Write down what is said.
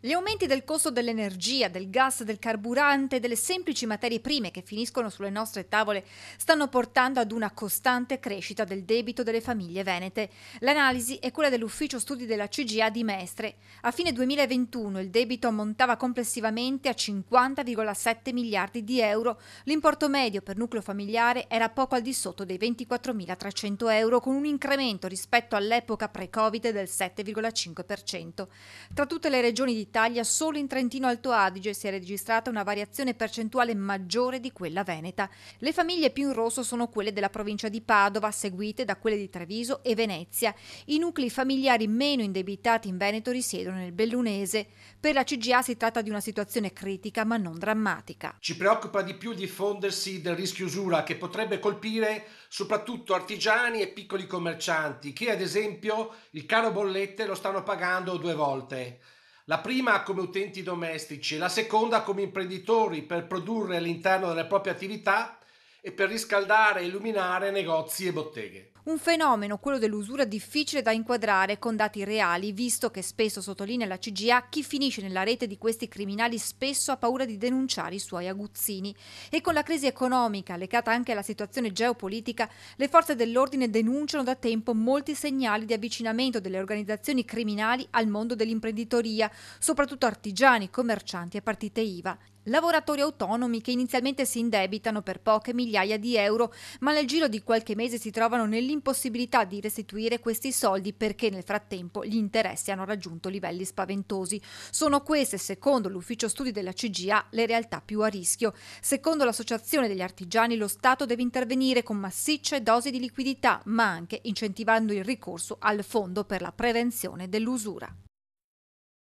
Gli aumenti del costo dell'energia, del gas, del carburante, delle semplici materie prime che finiscono sulle nostre tavole stanno portando ad una costante crescita del debito delle famiglie venete. L'analisi è quella dell'ufficio studi della CGA di Mestre. A fine 2021 il debito ammontava complessivamente a 50,7 miliardi di euro. L'importo medio per nucleo familiare era poco al di sotto dei 24.300 euro, con un incremento rispetto all'epoca pre-Covid del 7,5%. Tra tutte le regioni di Italia, solo in Trentino Alto Adige si è registrata una variazione percentuale maggiore di quella veneta. Le famiglie più in rosso sono quelle della provincia di Padova, seguite da quelle di Treviso e Venezia. I nuclei familiari meno indebitati in Veneto risiedono nel Bellunese. Per la CGA si tratta di una situazione critica ma non drammatica. Ci preoccupa di più il diffondersi del rischio usura che potrebbe colpire soprattutto artigiani e piccoli commercianti che ad esempio il caro bollette lo stanno pagando due volte la prima come utenti domestici la seconda come imprenditori per produrre all'interno delle proprie attività e per riscaldare e illuminare negozi e botteghe. Un fenomeno, quello dell'usura, difficile da inquadrare con dati reali, visto che spesso, sottolinea la CGA, chi finisce nella rete di questi criminali spesso ha paura di denunciare i suoi aguzzini. E con la crisi economica, legata anche alla situazione geopolitica, le forze dell'ordine denunciano da tempo molti segnali di avvicinamento delle organizzazioni criminali al mondo dell'imprenditoria, soprattutto artigiani, commercianti e partite IVA lavoratori autonomi che inizialmente si indebitano per poche migliaia di euro, ma nel giro di qualche mese si trovano nell'impossibilità di restituire questi soldi perché nel frattempo gli interessi hanno raggiunto livelli spaventosi. Sono queste, secondo l'ufficio studi della CGA, le realtà più a rischio. Secondo l'associazione degli artigiani lo Stato deve intervenire con massicce dosi di liquidità, ma anche incentivando il ricorso al fondo per la prevenzione dell'usura.